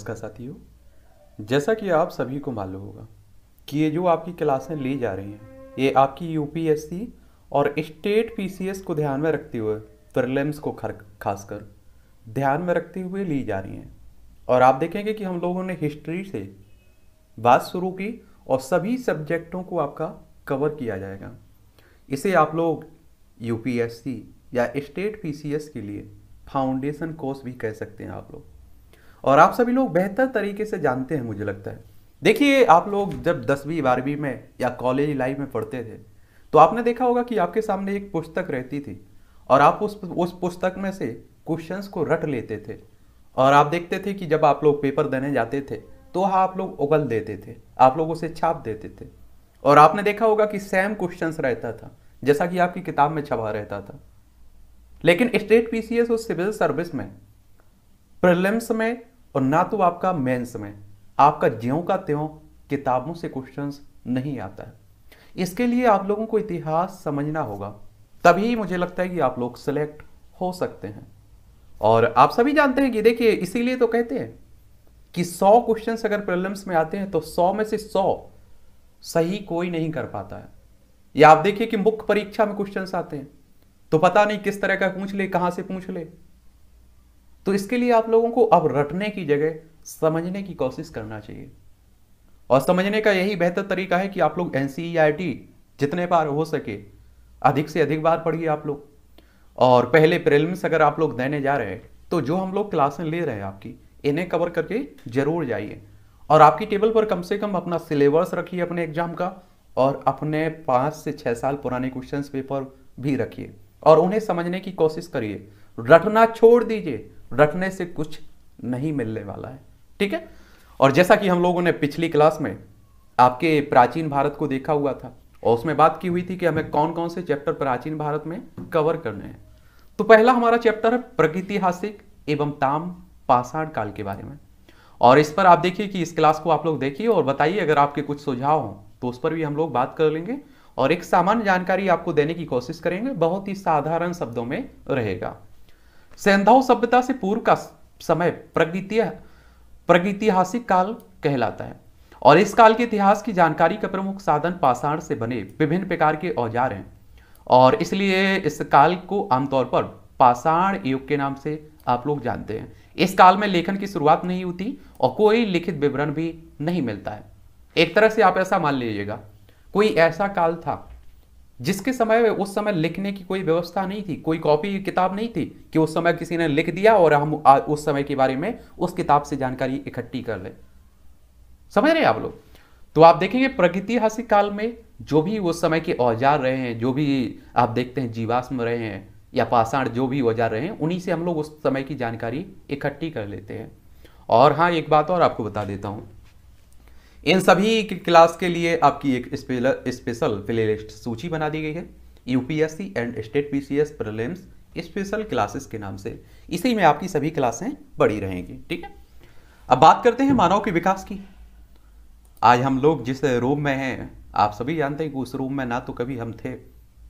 नमस्कार साथियों जैसा कि आप सभी को मालूम होगा कि ये जो आपकी क्लासें ली जा रही हैं ये आपकी यूपीएससी और स्टेट पीसीएस को ध्यान में रखते हुए प्रिलिम्स को खासकर ध्यान में रखते हुए ली जा रही हैं और आप देखेंगे कि हम लोगों ने हिस्ट्री से बात शुरू की और सभी सब्जेक्टों को आपका कवर किया जाएगा इसे आप लोग यूपीएससी या स्टेट पीसीएस के लिए फाउंडेशन कोर्स भी कह सकते हैं आप लोग और आप सभी लोग बेहतर तरीके से जानते हैं मुझे लगता है देखिए आप लोग जब दसवीं बारहवीं में या कॉलेज लाइफ में पढ़ते थे तो आपने देखा होगा कि आपके सामने एक पुस्तक रहती थी और आप उस उस पुस्तक में से क्वेश्चंस को रट लेते थे और आप देखते थे कि जब आप लोग पेपर देने जाते थे तो हाँ आप लोग उगल देते थे आप लोग उसे छाप देते थे और आपने देखा होगा कि सेम क्वेश्चंस रहता था जैसा कि आपकी किताब में छपा रहता था लेकिन स्टेट पीसीएस और सिविल सर्विस में प्रिलिम्स में और ना तो आपका मेंस में आपका ज्यों का त्यों किताबों से क्वेश्चंस नहीं आता है इसके लिए आप लोगों को इतिहास समझना होगा तभी मुझे लगता है कि आप लोग सेलेक्ट हो सकते हैं और आप सभी जानते हैं कि देखिए इसीलिए तो कहते हैं कि सौ क्वेश्चन अगर प्रॉब्लम्स में आते हैं तो सौ में से सौ सही कोई नहीं कर पाता है या आप देखिए कि मुख्य परीक्षा में क्वेश्चन आते हैं तो पता नहीं किस तरह का पूछ ले कहां से पूछ ले तो इसके लिए आप लोगों को अब रटने की जगह समझने की कोशिश करना चाहिए और समझने का यही बेहतर तरीका है कि आप लोग एन e जितने बार हो सके अधिक से अधिक बार पढ़िए आप लोग और पहले प्रेलिम्स अगर आप लोग देने जा रहे हैं तो जो हम लोग क्लासें ले रहे हैं आपकी इन्हें कवर करके जरूर जाइए और आपकी टेबल पर कम से कम अपना सिलेबस रखिए अपने एग्जाम का और अपने पाँच से छः साल पुराने क्वेश्चन पेपर भी रखिए और उन्हें समझने की कोशिश करिए रटना छोड़ दीजिए रटने से कुछ नहीं मिलने वाला है ठीक है और जैसा कि हम लोगों ने पिछली क्लास में आपके प्राचीन भारत को देखा हुआ था और उसमें बात की हुई थी कि हमें कौन कौन से चैप्टर प्राचीन भारत में कवर करने हैं तो पहला हमारा चैप्टर है प्रगतिहासिक एवं ताम पाषाण काल के बारे में और इस पर आप देखिए कि इस क्लास को आप लोग देखिए और बताइए अगर आपके कुछ सुझाव हों तो उस पर भी हम लोग बात कर लेंगे और एक सामान्य जानकारी आपको देने की कोशिश करेंगे बहुत ही साधारण शब्दों में रहेगा सेंधाओ सभ्यता से पूर्व का समय प्रगतिय प्रगतिहासिक काल कहलाता है और इस काल के इतिहास की जानकारी का प्रमुख साधन पाषाण से बने विभिन्न प्रकार के औजार हैं और इसलिए इस काल को आमतौर पर पाषाण युग के नाम से आप लोग जानते हैं इस काल में लेखन की शुरुआत नहीं होती और कोई लिखित विवरण भी नहीं मिलता है एक तरह से आप ऐसा मान लीजिएगा कोई ऐसा काल था जिसके समय में उस समय लिखने की कोई व्यवस्था नहीं थी कोई कॉपी किताब नहीं थी कि उस समय किसी ने लिख दिया और हम उस समय के बारे में उस किताब से जानकारी इकट्ठी कर ले समझ रहे आप लोग तो आप देखेंगे प्रगतिहासिक काल में जो भी उस समय के औजार रहे हैं जो भी आप देखते हैं जीवाश्म रहे हैं या पाषाण जो भी औजार रहे हैं उन्हीं से हम लोग उस समय की जानकारी इकट्ठी कर लेते हैं और हाँ एक बात और आपको बता देता हूँ इन सभी क्लास के लिए आपकी एक स्पेशल प्लेलिस्ट सूची बना दी गई है UPSC and state PCS prelims special classes के नाम से इसी में आपकी सभी क्लासें बढ़ी रहेंगी ठीक है अब बात करते हैं मानव के विकास की आज हम लोग जिस रूम में हैं आप सभी जानते हैं कि उस रूम में ना तो कभी हम थे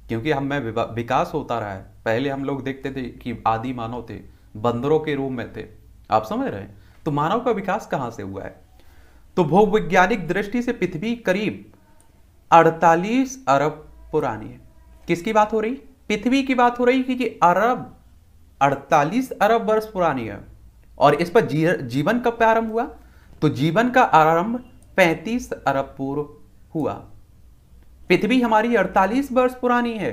क्योंकि हम में विकास होता रहा है पहले हम लोग देखते थे कि आदि मानव थे बंदरों के रूम में थे आप समझ रहे हैं तो मानव का विकास कहाँ से हुआ है तो भूवैज्ञानिक दृष्टि से पृथ्वी करीब 48 अरब पुरानी है किसकी बात हो रही पृथ्वी की बात हो रही कि ये अरब 48 अरब वर्ष पुरानी है और इस पर जीवन कब प्रारंभ हुआ तो जीवन का आरंभ 35 अरब पूर्व हुआ पृथ्वी हमारी 48 वर्ष पुरानी है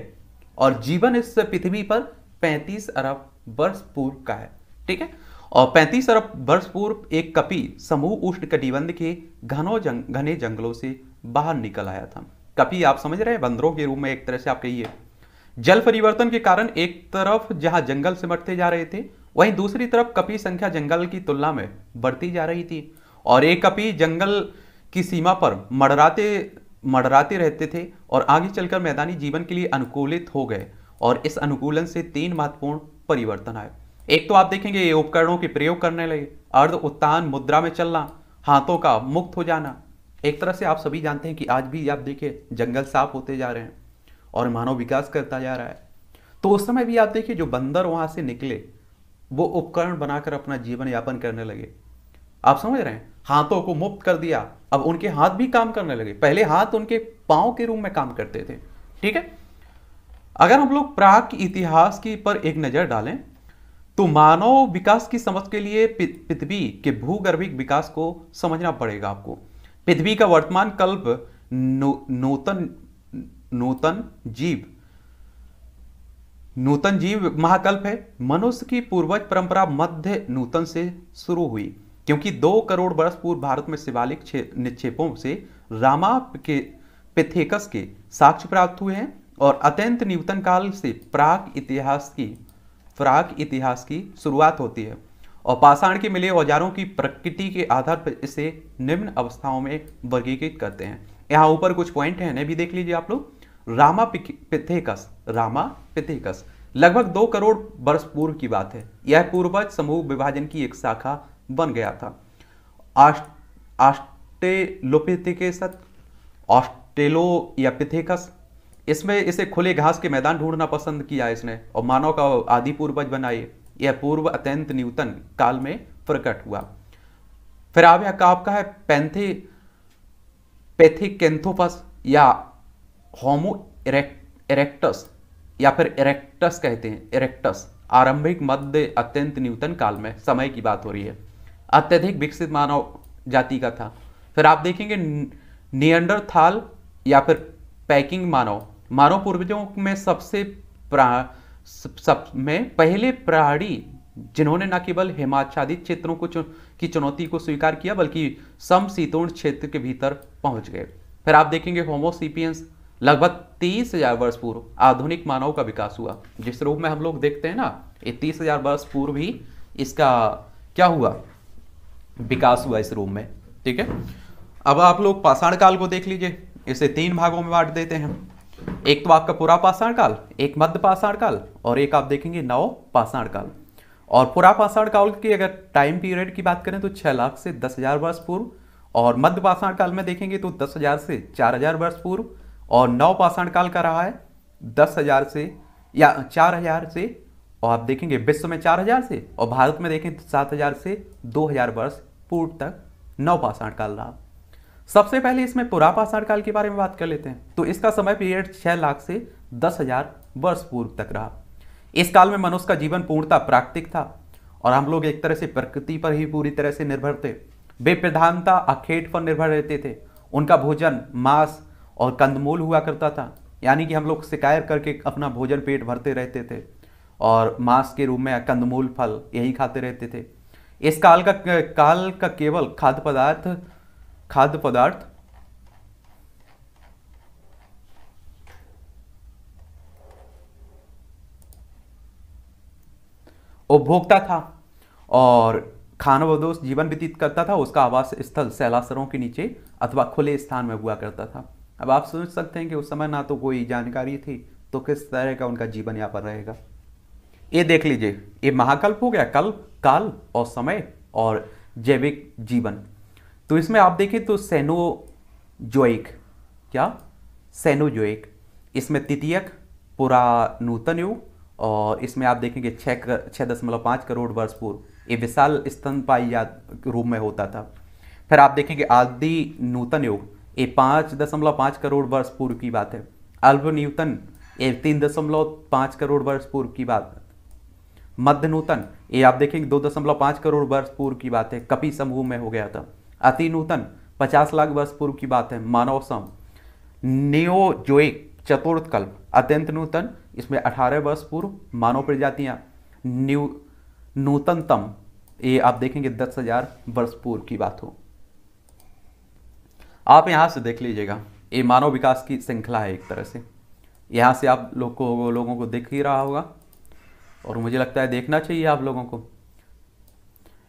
और जीवन इस पृथ्वी पर 35 अरब वर्ष पूर्व का है ठीक है और पैंतीस अरब वर्ष पूर्व एक कपी समूह उष्ण कटिबंध के घनों जंग, घने जंगलों से बाहर निकल आया था कपी आप समझ रहे हैं बंदरों के रूप में एक तरह से आप कहिए जल परिवर्तन के कारण एक तरफ जहां जंगल सिमटते जा रहे थे वहीं दूसरी तरफ कपी संख्या जंगल की तुलना में बढ़ती जा रही थी और एक कपी जंगल की सीमा पर मडराते मडराते रहते थे और आगे चलकर मैदानी जीवन के लिए अनुकूलित हो गए और इस अनुकूलन से तीन महत्वपूर्ण परिवर्तन आए एक तो आप देखेंगे ये उपकरणों के प्रयोग करने लगे अर्ध उत्तान मुद्रा में चलना हाथों का मुक्त हो जाना एक तरह से आप सभी जानते हैं कि आज भी आप देखिए जंगल साफ होते जा रहे हैं और मानव विकास करता जा रहा है तो उस समय भी आप देखिए जो बंदर वहाँ से निकले वो उपकरण बनाकर अपना जीवन यापन करने लगे आप समझ रहे हैं हाथों को मुक्त कर दिया अब उनके हाथ भी काम करने लगे पहले हाथ उनके पाँव के रूप में काम करते थे ठीक है अगर हम लोग प्राग इतिहास की पर एक नज़र डालें तो मानव विकास की समझ के लिए पृथ्वी के भूगर्भिक विकास को समझना पड़ेगा आपको पृथ्वी का वर्तमान कल्प नूतन नूतन जीव नूतन जीव महाकल्प है मनुष्य की पूर्वज परंपरा मध्य नूतन से शुरू हुई क्योंकि दो करोड़ वर्ष पूर्व भारत में शिवालिक निक्षेपों से रामा के पेथेकस के साक्ष्य प्राप्त हुए हैं और अत्यंत न्यूतन काल से प्राग इतिहास की प्राग इतिहास की शुरुआत होती है और पाषाण के मिले औजारों की प्रकृति के आधार पर इसे निम्न अवस्थाओं में वर्गीकृत करते हैं यहाँ ऊपर कुछ पॉइंट हैं भी देख लीजिए आप लोग रामा पिथेकस रामा पिथेकस लगभग दो करोड़ वर्ष पूर्व की बात है यह पूर्वज समूह विभाजन की एक शाखा बन गया था आस्ट, आस्टेलोपिथिकस ऑस्टेलो या पिथेकस इसमें इसे खुले घास के मैदान ढूंढना पसंद किया इसने और मानव का आदि पूर्वज बनाए यह पूर्व अत्यंत न्यूतन काल में प्रकट हुआ फिर आप यह काप है पैंथे पैथिकेंथोपस या होमो इरेक्टस या फिर इरेक्टस कहते हैं इरेक्टस आरंभिक मध्य अत्यंत न्यूतन काल में समय की बात हो रही है अत्यधिक विकसित मानव जाति का था फिर आप देखेंगे नियंडर थाल या फिर पैकिंग मानव मानव पूर्वजों में सबसे प्रा सब, में पहले प्रहाड़ी जिन्होंने न केवल हिमाच्छादित क्षेत्रों को चु, की चुनौती को स्वीकार किया बल्कि समशीतोष्ण क्षेत्र के भीतर पहुंच गए फिर आप देखेंगे होमोसिपियंस लगभग तीस हजार वर्ष पूर्व आधुनिक मानव का विकास हुआ जिस रूप में हम लोग देखते हैं ना ये तीस हजार वर्ष पूर्व ही इसका क्या हुआ विकास हुआ इस रूप में ठीक है अब आप लोग पाषाण काल को देख लीजिए इसे तीन भागों में बांट देते हैं एक तो आपका पूरा पाषाण काल एक मध्य पाषाण काल और एक आप देखेंगे नव पाषाण काल और पूरा पाषाण काल की अगर टाइम पीरियड की बात करें तो छह लाख से दस हजार वर्ष पूर्व और मध्य पाषाण काल में देखेंगे तो दस हजार से चार हजार वर्ष पूर्व और नव पाषाण काल का रहा है दस हजार से या चार हजार से और आप देखेंगे विश्व में चार हजार से और भारत में देखें तो सात हजार से दो हजार वर्ष पूर्व तक नव पाषाण काल रहा सबसे पहले इसमें पुरापाषाण काल के बारे में बात कर लेते हैं तो इसका समय पीरियड छह लाख से दस हजार वर्ष पूर्व तक रहा इस काल में मनुष्य का जीवन पूर्णता प्राकृतिक था और हम लोग एक तरह से प्रकृति पर ही पूरी तरह से निर्भर थे वे प्रधानता अखेट पर निर्भर रहते थे उनका भोजन मांस और कंदमूल हुआ करता था यानी कि हम लोग शिकायत करके अपना भोजन पेट भरते रहते थे और मांस के रूप में कंदमूल फल यही खाते रहते थे इस काल का काल का केवल खाद्य पदार्थ खाद्य पदार्थ उपभोक्ता था और खानवदोष जीवन व्यतीत करता था उसका आवास स्थल सैलासरों के नीचे अथवा खुले स्थान में हुआ करता था अब आप सोच सकते हैं कि उस समय ना तो कोई जानकारी थी तो किस तरह का उनका जीवन यापन रहेगा ये देख लीजिए ये महाकल्प हो गया कल्प काल और समय और जैविक जीवन तो इसमें आप देखें तो जोएक क्या जोएक इसमें तृतीयक पूरा नूतन युग और इसमें आप देखेंगे छः छः दशमलव पाँच करोड़ वर्ष पूर्व ये विशाल स्तनपाई या रूप में होता था फिर आप देखेंगे आदि नूतन युग ये पाँच दशमलव पाँच करोड़ वर्ष पूर्व की बात है अल्प न्यूतन ये तीन दशमलव पाँच करोड़ वर्ष पूर्व की बात मध्य नूतन ये आप देखेंगे दो दशमलव पाँच करोड़ वर्ष पूर्व की बात है कपी समूह में हो गया था अति नूतन पचास लाख वर्ष पूर्व की बात है मानव सम नियोजोइक चतुर्थ कल्प अत्यंत नूतन इसमें अठारह वर्ष पूर्व मानव प्रजातियां न्यू नूतनतम ये आप देखेंगे दस हजार वर्ष पूर्व की बात हो आप यहां से देख लीजिएगा ये मानव विकास की श्रृंखला है एक तरह से यहां से आप लोग को लोगों को देख ही रहा होगा और मुझे लगता है देखना चाहिए आप लोगों को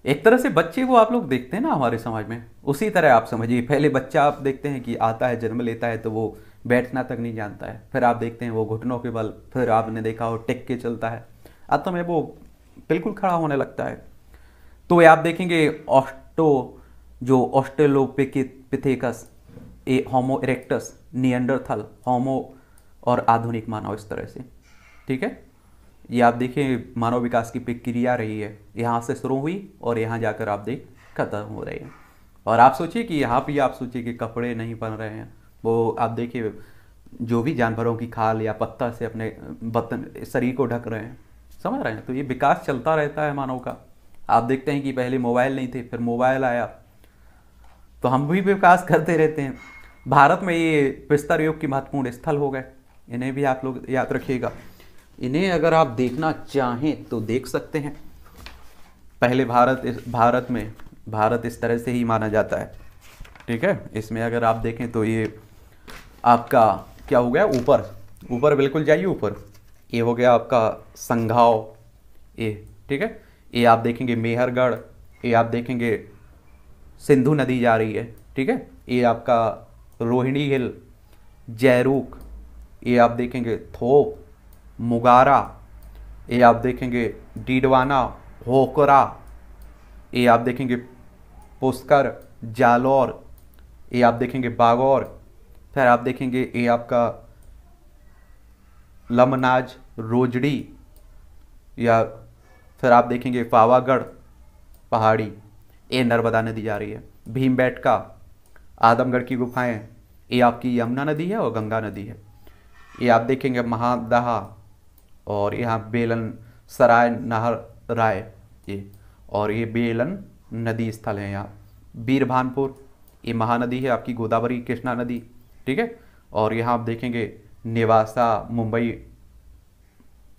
एक तरह से बच्चे वो आप लोग देखते हैं ना हमारे समाज में उसी तरह आप समझिए पहले बच्चा आप देखते हैं कि आता है जन्म लेता है तो वो बैठना तक नहीं जानता है फिर आप देखते हैं वो घुटनों के बल फिर आपने देखा हो टेक के चलता है अब तो मैं वो बिल्कुल खड़ा होने लगता है तो ये आप देखेंगे ऑस्टो जो ऑस्ट्रेलोपिथिकस ए होमो इरेक्टस नियंडरथल होमो और आधुनिक मानव इस तरह से ठीक है ये आप देखें मानव विकास की प्रक्रिया रही है यहाँ से शुरू हुई और यहाँ जाकर आप देख खत्म हो रहे हैं और आप सोचिए कि यहाँ पे आप सोचिए कि कपड़े नहीं पहन रहे हैं वो आप देखिए जो भी जानवरों की खाल या पत्ता से अपने बतन शरीर को ढक रहे हैं समझ रहे हैं तो ये विकास चलता रहता है मानव का आप देखते हैं कि पहले मोबाइल नहीं थे फिर मोबाइल आया तो हम भी विकास करते रहते हैं भारत में ये बिस्तर योग की महत्वपूर्ण स्थल हो गए इन्हें भी आप लोग याद रखिएगा इन्हें अगर आप देखना चाहें तो देख सकते हैं पहले भारत भारत में भारत इस तरह से ही माना जाता है ठीक है इसमें अगर आप देखें तो ये आपका क्या हो गया ऊपर ऊपर बिल्कुल जाइए ऊपर ये हो गया आपका संघाव ये ठीक है ये आप देखेंगे मेहरगढ़ ये आप देखेंगे सिंधु नदी जा रही है ठीक है ये आपका रोहिणी हिल जयरूक ये आप देखेंगे थोप मुगारा ये आप देखेंगे डीडवाना होकरा ये आप देखेंगे पुष्कर जालौर ये आप देखेंगे बागौर फिर आप देखेंगे ये आपका लमनाज रोजड़ी या फिर आप देखेंगे पावागढ़ पहाड़ी ये नर्मदा नदी जा रही है भीम बैठका आदमगढ़ की गुफाएं ये आपकी यमुना नदी है और गंगा नदी है ये आप देखेंगे महादहा और यहाँ बेलन सराय नहर राय ये और ये बेलन नदी स्थल है यहाँ बीरभानपुर ये महानदी है आपकी गोदावरी कृष्णा नदी ठीक है और यहाँ आप देखेंगे नेवासा मुंबई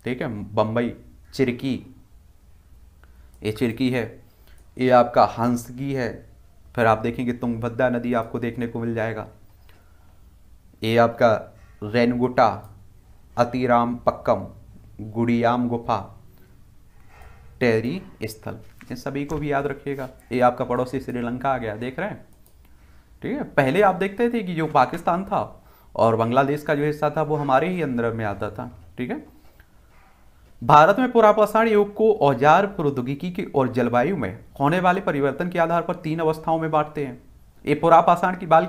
ठीक है बम्बई चिरकी ये चिरकी है ये आपका हंसगी है फिर आप देखेंगे तुंगभद्रा नदी आपको देखने को मिल जाएगा ये आपका रेनगुटा अतिराम पक्कम गुड़ियाम गुफा टेरी स्थल इन सभी को भी याद रखिएगा ये आपका पड़ोसी श्रीलंका आ गया देख रहे हैं ठीक है पहले आप देखते थे कि जो पाकिस्तान था और बांग्लादेश का जो हिस्सा था वो हमारे ही अंदर में आता था ठीक है भारत में पुरापाषाण युग को औजार प्रौद्योगिकी के और जलवायु में होने वाले परिवर्तन के आधार पर तीन अवस्थाओं में बांटते हैं ये पुरापाषाण की बाल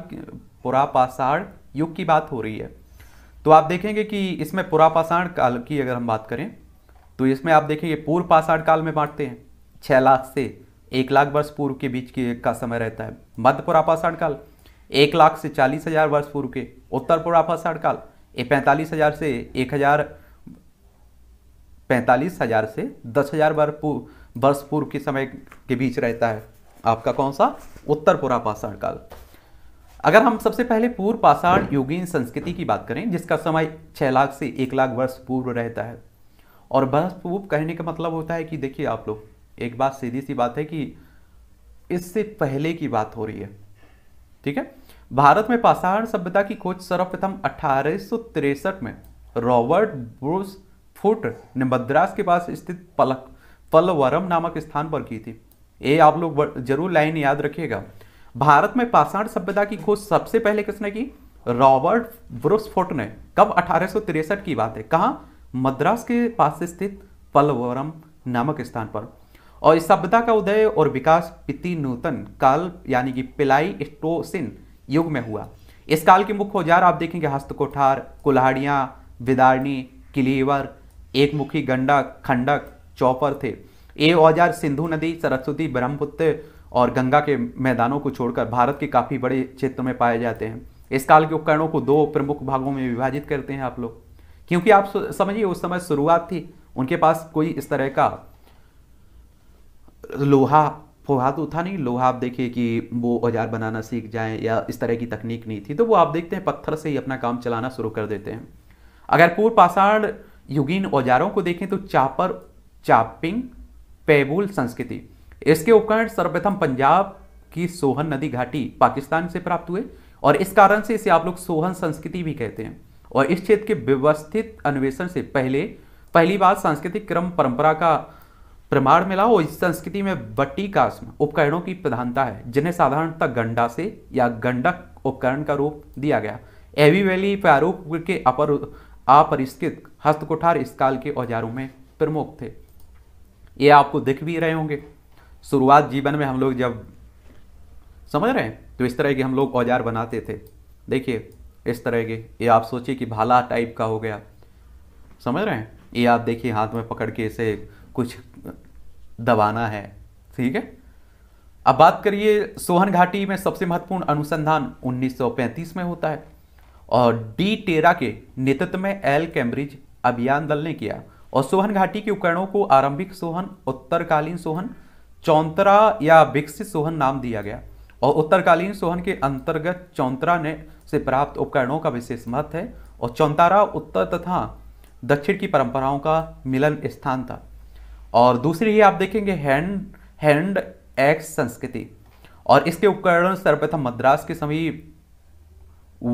पुरापाषाण युग की बात हो रही है तो आप देखेंगे कि इसमें पुरापाषाण काल की अगर हम बात करें तो इसमें आप देखेंगे पूर्व पाषाण काल में बांटते हैं छः लाख से एक लाख वर्ष पूर्व के बीच के का समय रहता है मध्य पुरापाषाण काल एक लाख से चालीस हजार वर्ष पूर्व के उत्तर पुरापाषाण काल ये पैंतालीस हजार से एक हजार पैंतालीस हजार से दस हजार वर्ष पूर्व के समय के बीच रहता है आपका कौन सा उत्तर पुरापाषाण काल अगर हम सबसे पहले पूर्व पाषाण युगीन संस्कृति की बात करें जिसका समय छह लाख से एक लाख वर्ष पूर्व रहता है और वर्ष पूर्व कहने का मतलब होता है कि देखिए आप लोग एक बात सीधी सी बात है कि इससे पहले की बात हो रही है ठीक है भारत में पाषाण सभ्यता की खोज सर्वप्रथम अठारह में रॉबर्ट ब्रूस फुट ने मद्रास के पास स्थित पलक पलवरम नामक स्थान पर की थी ये आप लोग जरूर लाइन याद रखिएगा भारत में पाषाण सभ्यता की खोज सबसे पहले किसने की रॉबर्ट ब्रुसफोट ने कब अठारह की बात है कहा मद्रास के पास स्थित पलवरम नामक स्थान पर और इस सभ्यता का उदय और विकास पिति नूतन काल यानी कि पिलाई स्टोसिन युग में हुआ इस काल के मुख्य औजार आप देखेंगे हस्तकोठार कुल्हाड़ियाँ विदारणी किलीवर एक मुखी गंडक खंडक चौपर थे ये औजार सिंधु नदी सरस्वती ब्रह्मपुत्र और गंगा के मैदानों को छोड़कर भारत के काफ़ी बड़े क्षेत्र में पाए जाते हैं इस काल के उपकरणों को दो प्रमुख भागों में विभाजित करते हैं आप लोग क्योंकि आप समझिए उस समय शुरुआत थी उनके पास कोई इस तरह का लोहा फोहा तो था नहीं लोहा आप देखिए कि वो औजार बनाना सीख जाएं या इस तरह की तकनीक नहीं थी तो वो आप देखते हैं पत्थर से ही अपना काम चलाना शुरू कर देते हैं अगर पूर्व पाषाण युगीन औजारों को देखें तो चापर चापिंग पेबुल संस्कृति इसके उपकरण सर्वप्रथम पंजाब की सोहन नदी घाटी पाकिस्तान से प्राप्त हुए और इस कारण से इसे आप लोग सोहन संस्कृति भी कहते हैं और इस क्षेत्र के व्यवस्थित अन्वेषण से पहले पहली बार सांस्कृतिक क्रम परंपरा का प्रमाण मिला और इस संस्कृति में बट्टी कास्म उपकरणों की प्रधानता है जिन्हें साधारणतः गंडा से या गंडक उपकरण का रूप दिया गया एवी वैली प्रारूप के अपर अपरिष्कृत हस्तकुठार इस काल के औजारों में प्रमुख थे ये आपको दिख भी रहे होंगे शुरुआत जीवन में हम लोग जब समझ रहे हैं तो इस तरह के हम लोग औजार बनाते थे देखिए इस तरह के ये आप सोचिए कि भाला टाइप का हो गया समझ रहे हैं ये आप देखिए हाथ में पकड़ के इसे कुछ दबाना है ठीक है अब बात करिए सोहन घाटी में सबसे महत्वपूर्ण अनुसंधान 1935 में होता है और डी टेरा के नेतृत्व में एल कैम्ब्रिज अभियान दल ने किया और सोहन घाटी के उपकरणों को आरंभिक सोहन उत्तरकालीन सोहन चौंतरा या विकसित सोहन नाम दिया गया और उत्तरकालीन सोहन के अंतर्गत चौंतरा ने से प्राप्त उपकरणों का विशेष महत्व है और चौंतारा उत्तर तथा दक्षिण की परंपराओं का मिलन स्थान था और दूसरी ये आप देखेंगे हैंड हैंड एक्स संस्कृति और इसके उपकरण सर्वप्रथम मद्रास के समीप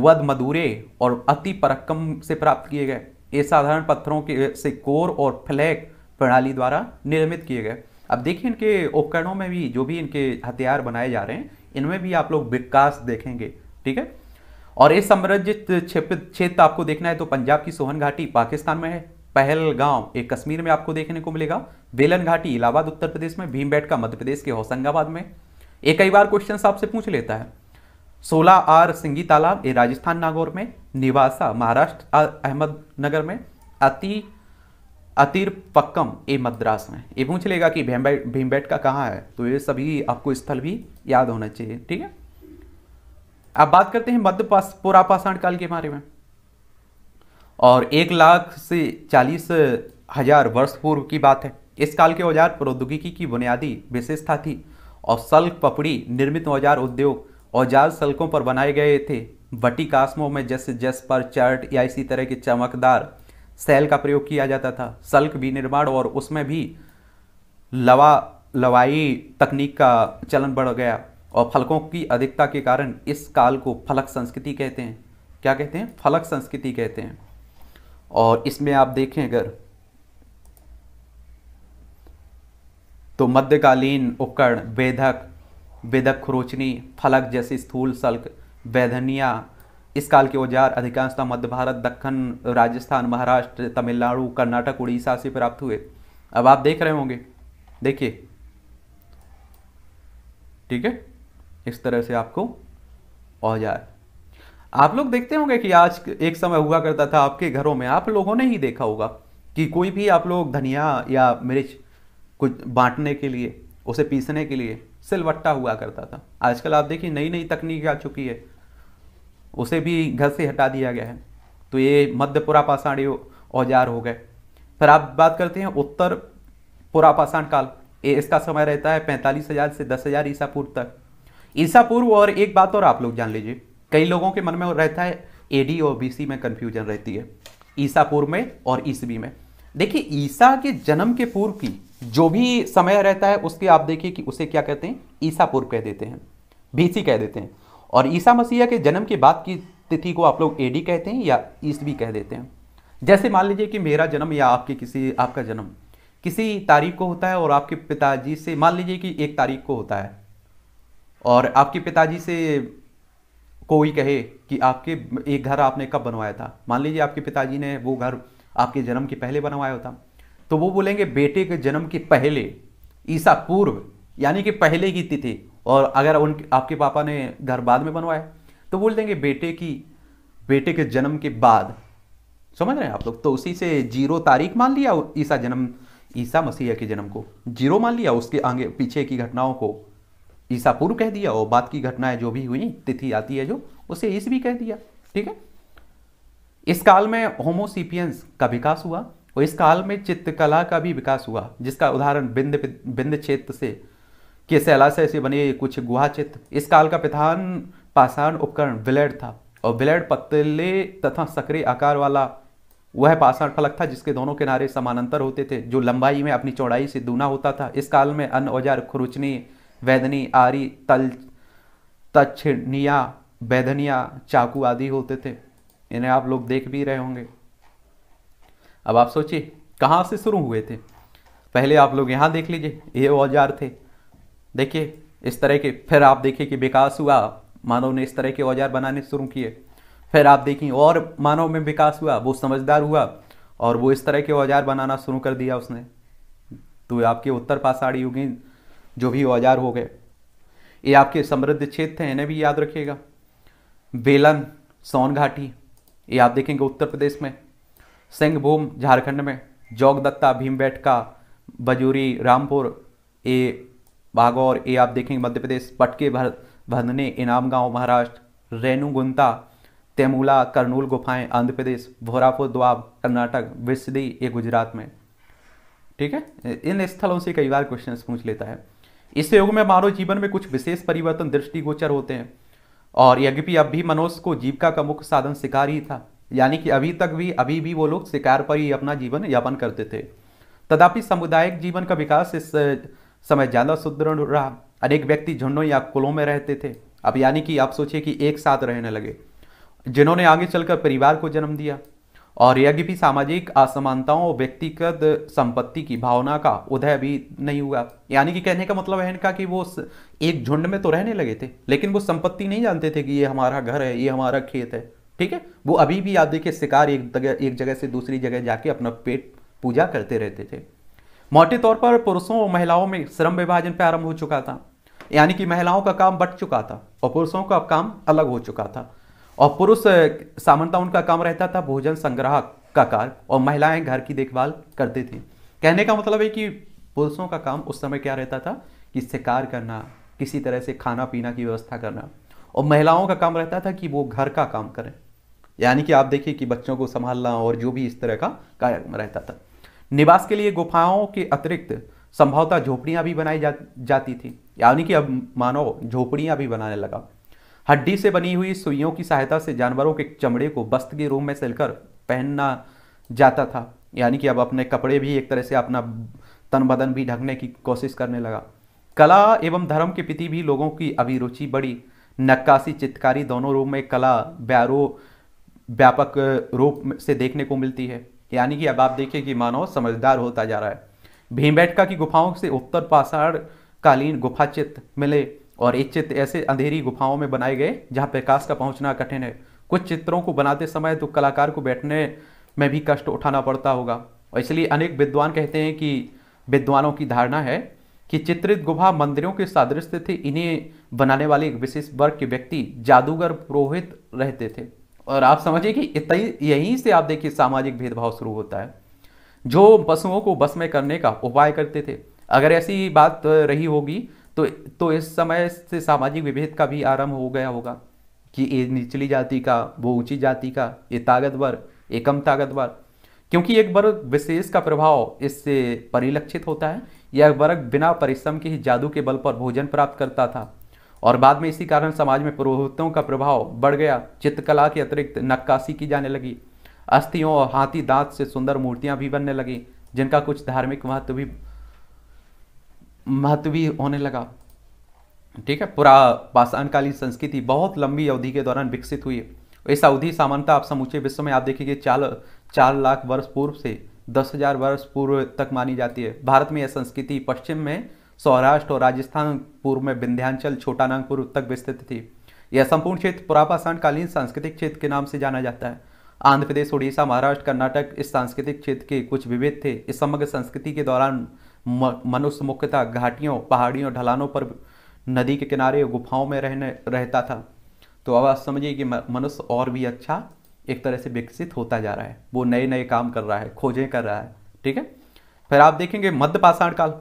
वध मदुरे और अति परक्कम से प्राप्त किए गए ये साधारण पत्थरों के से कोर और फ्लैग प्रणाली द्वारा निर्मित किए गए अब देखिए इनके उपकरणों में भी जो भी इनके हथियार बनाए जा रहे हैं इनमें भी आप लोग विकास देखेंगे ठीक है और ये समरजित क्षेत्र आपको देखना है तो पंजाब की सोहन घाटी पाकिस्तान में है पहलगांव एक कश्मीर में आपको देखने को मिलेगा बेलन घाटी इलाहाबाद उत्तर प्रदेश में भीम का मध्य प्रदेश के होशंगाबाद में ये कई बार क्वेश्चन आपसे पूछ लेता है सोला आर सिंगी तालाब ये राजस्थान नागौर में निवासा महाराष्ट्र अहमदनगर में अति अतिर पक्कम ए मद्रास में ये पूछ लेगा कि भीमबेट का कहाँ है तो ये सभी आपको स्थल भी याद होना चाहिए ठीक है अब बात करते हैं मध्य पुरापाषाण काल के बारे में और एक लाख से चालीस हजार वर्ष पूर्व की बात है इस काल के औजार प्रौद्योगिकी की बुनियादी विशेषता थी और सल्क पपड़ी निर्मित औजार उद्योग औजार सल्कों पर बनाए गए थे बटी कास्मों में जैसे जस पर चर्ट या इसी तरह के चमकदार सेल का प्रयोग किया जाता था सल्क विनिर्माण और उसमें भी लवा लवाई तकनीक का चलन बढ़ गया और फलकों की अधिकता के कारण इस काल को फलक संस्कृति कहते हैं क्या कहते हैं फलक संस्कृति कहते हैं और इसमें आप देखें अगर तो मध्यकालीन उपकरण वेधक वेदक खुरोचनी फलक जैसे स्थूल सल्क वैधनिया इस काल के औजार अधिकांशतः मध्य भारत दक्षिण राजस्थान महाराष्ट्र तमिलनाडु कर्नाटक उड़ीसा से प्राप्त हुए अब आप देख रहे होंगे देखिए ठीक है इस तरह से आपको औजार आप लोग देखते होंगे कि आज एक समय हुआ करता था आपके घरों में आप लोगों ने ही देखा होगा कि कोई भी आप लोग धनिया या मिर्च कुछ बांटने के लिए उसे पीसने के लिए सिलवट्टा हुआ करता था आजकल आप देखिए नई नई तकनीक आ चुकी है उसे भी घर से हटा दिया गया है तो ये मध्य पुरापाषाण औजार हो गए फिर आप बात करते हैं उत्तर पुरापाषाण काल ये इसका समय रहता है पैंतालीस हजार से दस हजार ईसा पूर्व तक ईसा पूर्व और एक बात और आप लोग जान लीजिए कई लोगों के मन में रहता है एडी और बी सी में कन्फ्यूजन रहती है ईसा पूर्व में और ईसवी में देखिए ईसा के जन्म के पूर्व की जो भी समय रहता है उसके आप देखिए कि उसे क्या कहते हैं ईसा पूर्व कह देते हैं बीसी कह देते हैं और ईसा मसीह के जन्म के बाद की तिथि को आप लोग एडी कहते हैं या भी कह देते हैं जैसे मान लीजिए कि मेरा जन्म या आपके किसी आपका जन्म किसी तारीख को होता है और आपके पिताजी से मान लीजिए कि एक तारीख को होता है और आपके पिताजी से कोई कहे कि आपके एक घर आपने कब बनवाया था मान लीजिए आपके पिताजी ने वो घर आपके जन्म के पहले बनवाया होता तो वो बोलेंगे बेटे के जन्म के पहले ईसा पूर्व यानी कि पहले की तिथि और अगर उन आपके पापा ने घर बाद में बनवाया तो बोल देंगे बेटे की बेटे के जन्म के बाद समझ रहे हैं आप लोग तो उसी से जीरो तारीख मान लिया ईसा जन्म ईसा मसीह के जन्म को जीरो मान लिया उसके आगे पीछे की घटनाओं को ईसा पूर्व कह दिया और बाद की घटनाएं जो भी हुई तिथि आती है जो उसे ईस भी कह दिया ठीक है इस काल में होमोसिपियंस का विकास हुआ और इस काल में चित्रकला का भी विकास हुआ जिसका उदाहरण बिंद बिंद क्षेत्र से के शैलाशय से बने कुछ गुहा चित्र इस काल का प्रधान पाषाण उपकरण ब्लेड था और ब्लेड पतले तथा सक्रिय आकार वाला वह पाषाण फलक था जिसके दोनों किनारे समानांतर होते थे जो लंबाई में अपनी चौड़ाई से दूना होता था इस काल में अन्य औजार खुरुचनी वैदनी आरी तल तछनिया वैधनिया चाकू आदि होते थे इन्हें आप लोग देख भी रहे होंगे अब आप सोचिए कहाँ से शुरू हुए थे पहले आप लोग यहाँ देख लीजिए ये औजार थे देखिए इस तरह के फिर आप देखिए कि विकास हुआ मानव ने इस तरह के औजार बनाने शुरू किए फिर आप देखिए और मानव में विकास हुआ वो समझदार हुआ और वो इस तरह के औजार बनाना शुरू कर दिया उसने तो आपके उत्तर पाषाड़ी युगीन जो भी औजार हो गए ये आपके समृद्ध क्षेत्र थे इन्हें भी याद रखिएगा बेलन सोन घाटी ये आप देखेंगे उत्तर प्रदेश में सिंहभूम झारखंड में जोगदत्ता भीमबेटका बजूरी रामपुर ये बागौर ये आप देखेंगे मध्य प्रदेश पटके भर भरने इनाम गाँव महाराष्ट्र रेणुगुंता तेमूला करनूल गुफाएं आंध्र प्रदेश भोरापुर द्वाब कर्नाटक विश्वदी ये गुजरात में ठीक है इन स्थलों से कई बार क्वेश्चन पूछ लेता है इस योग में मानव जीवन में कुछ विशेष परिवर्तन दृष्टिगोचर होते हैं और यद्यपि अब भी मनोज को जीविका का मुख्य साधन शिकार ही था यानी कि अभी तक भी अभी भी वो लोग शिकार पर ही अपना जीवन यापन करते थे तदापि सामुदायिक जीवन का विकास इस समय ज़्यादा सुदृढ़ रहा अनेक व्यक्ति झुंडों या कुलों में रहते थे अब यानी कि आप सोचिए कि एक साथ रहने लगे जिन्होंने आगे चलकर परिवार को जन्म दिया और यज्ञ भी सामाजिक असमानताओं और व्यक्तिगत संपत्ति की भावना का उदय भी नहीं हुआ यानी कि कहने का मतलब है इनका कि वो एक झुंड में तो रहने लगे थे लेकिन वो संपत्ति नहीं जानते थे कि ये हमारा घर है ये हमारा खेत है ठीक है वो अभी भी आप देखिए शिकार एक जगह एक जगह से दूसरी जगह जाके अपना पेट पूजा करते रहते थे मोटे तौर पर पुरुषों और महिलाओं में श्रम विभाजन पर आरंभ हो चुका था यानी कि महिलाओं का काम बट चुका था और पुरुषों का काम अलग हो चुका था और पुरुष सामान्यता उनका काम रहता था भोजन संग्राहक का कार्य और महिलाएं घर की देखभाल करती थी कहने का मतलब है कि पुरुषों का काम उस समय क्या रहता था कि शिकार करना किसी तरह से खाना पीना की व्यवस्था करना और महिलाओं का काम रहता था कि वो घर का काम करें यानी कि आप देखिए कि बच्चों को संभालना और जो भी इस तरह का कार्य रहता था निवास के लिए गुफाओं के अतिरिक्त संभवतः झोपड़ियाँ भी बनाई जा, जाती थी यानी कि अब मानव झोपड़ियाँ भी बनाने लगा हड्डी से बनी हुई सुइयों की सहायता से जानवरों के चमड़े को वस्त्र के रूप में सिलकर पहनना जाता था यानी कि अब अपने कपड़े भी एक तरह से अपना तन बदन भी ढकने की कोशिश करने लगा कला एवं धर्म के प्रति भी लोगों की अभिरुचि बढ़ी नक्काशी चित्रकारी दोनों रूप में कला व्यारो व्यापक रूप से देखने को मिलती है यानी कि अब आप देखिए कि मानव समझदार होता जा रहा है भीमबेटका की गुफाओं से उत्तर पाषाण कालीन गुफा चित्र मिले और ये चित्र ऐसे अंधेरी गुफाओं में बनाए गए जहाँ प्रकाश का पहुँचना कठिन है कुछ चित्रों को बनाते समय तो कलाकार को बैठने में भी कष्ट उठाना पड़ता होगा और इसलिए अनेक विद्वान कहते हैं कि विद्वानों की धारणा है कि चित्रित गुफा मंदिरों के सादृश्य थे इन्हें बनाने वाले एक विशेष वर्ग के व्यक्ति जादूगर पुरोहित रहते थे और आप समझिए कि यहीं से आप देखिए सामाजिक भेदभाव शुरू होता है जो पशुओं को बस में करने का उपाय करते थे अगर ऐसी बात रही होगी तो तो इस समय से सामाजिक विभेद का भी आरंभ हो गया होगा कि ये निचली जाति का वो ऊंची जाति का ये ताकतवर ये कम ताकतवर क्योंकि एक वर्ग विशेष का प्रभाव इससे परिलक्षित होता है यह वर्ग बिना परिश्रम के ही जादू के बल पर भोजन प्राप्त करता था और बाद में इसी कारण समाज में पुरोहितों का प्रभाव बढ़ गया चित्रकला के अतिरिक्त नक्काशी की जाने लगी अस्थियों और हाथी दांत से सुंदर मूर्तियां भी बनने लगी जिनका कुछ धार्मिक महत्व भी महत्व भी होने लगा ठीक है पुरा पाषाणकालीन संस्कृति बहुत लंबी अवधि के दौरान विकसित हुई है इस अवधि सामान्यता आप समूचे विश्व में आप देखेंगे चार चार लाख वर्ष पूर्व से दस हजार वर्ष पूर्व तक मानी जाती है भारत में यह संस्कृति पश्चिम में सौराष्ट्र और राजस्थान पूर्व में विंध्यांचल छोटा नागपुर तक विस्तृत थी यह संपूर्ण क्षेत्र पुरापाषाणकालीन सांस्कृतिक क्षेत्र के नाम से जाना जाता है आंध्र प्रदेश उड़ीसा महाराष्ट्र कर्नाटक इस सांस्कृतिक क्षेत्र के कुछ विविध थे इस समग्र संस्कृति के दौरान मनुष्य मुख्यतः घाटियों पहाड़ियों ढलानों पर नदी के किनारे गुफाओं में रहने रहता था तो अब आप समझिए कि मनुष्य और भी अच्छा एक तरह से विकसित होता जा रहा है वो नए नए काम कर रहा है खोजें कर रहा है ठीक है फिर आप देखेंगे मध्य पाषाण काल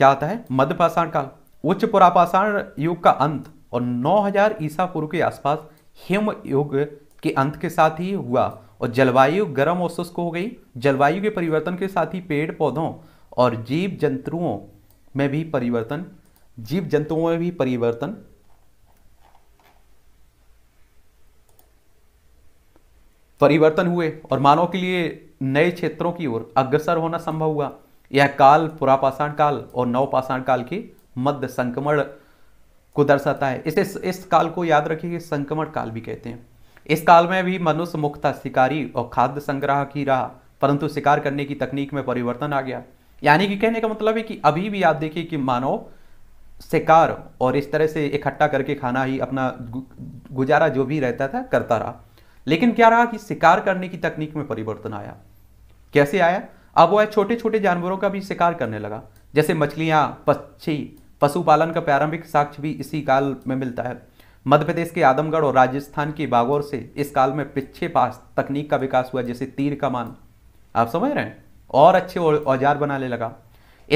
क्या होता है मध्य पाषाण काल उच्च पुरापाषाण युग का अंत और 9000 ईसा पूर्व के आसपास हिम युग के अंत के साथ ही हुआ और जलवायु गर्म और शुष्क हो गई जलवायु के परिवर्तन के साथ ही पेड़ पौधों और जीव जंतुओं में भी परिवर्तन जीव जंतुओं में भी परिवर्तन परिवर्तन हुए और मानव के लिए नए क्षेत्रों की ओर अग्रसर होना संभव हुआ यह काल पुरापाषाण काल और नवपाषाण काल की मध्य संक्रमण को दर्शाता है इसे इस काल को याद रखिए संक्रमण काल भी कहते हैं इस काल में भी मनुष्य मुख्यता शिकारी और खाद्य संग्रह की रहा परंतु शिकार करने की तकनीक में परिवर्तन आ गया यानी कि कहने का मतलब है कि अभी भी आप देखिए कि मानव शिकार और इस तरह से इकट्ठा करके खाना ही अपना गुजारा जो भी रहता था करता रहा लेकिन क्या रहा कि शिकार करने की तकनीक में परिवर्तन आया कैसे आया अब वह छोटे छोटे जानवरों का भी शिकार करने लगा जैसे मछलियाँ पक्षी पशुपालन का प्रारंभिक साक्ष्य भी इसी काल में मिलता है मध्य प्रदेश के आदमगढ़ और राजस्थान के बागौर से इस काल में पिछे पास तकनीक का विकास हुआ जैसे तीर कमान आप समझ रहे हैं और अच्छे औजार बनाने लगा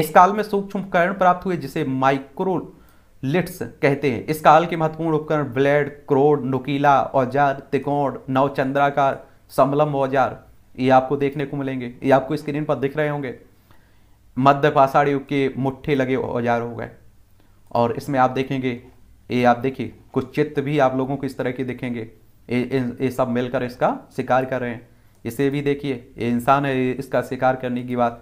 इस काल में सूक्ष्म उपकरण प्राप्त हुए जिसे माइक्रोलिट्स कहते हैं इस काल के महत्वपूर्ण उपकरण ब्लेड क्रोड नुकीला औजार तिकोण नवचंद्राकार समलम औजार ये आपको देखने को मिलेंगे ये आपको स्क्रीन पर दिख रहे होंगे मध्य पाषाण युग के मुठ्ठे लगे औजार हो गए और इसमें आप देखेंगे ये आप देखिए कुछ चित्र भी आप लोगों को इस तरह के दिखेंगे ये ये सब मिलकर इसका शिकार कर रहे हैं इसे भी देखिए ये इंसान है इसका शिकार करने की बात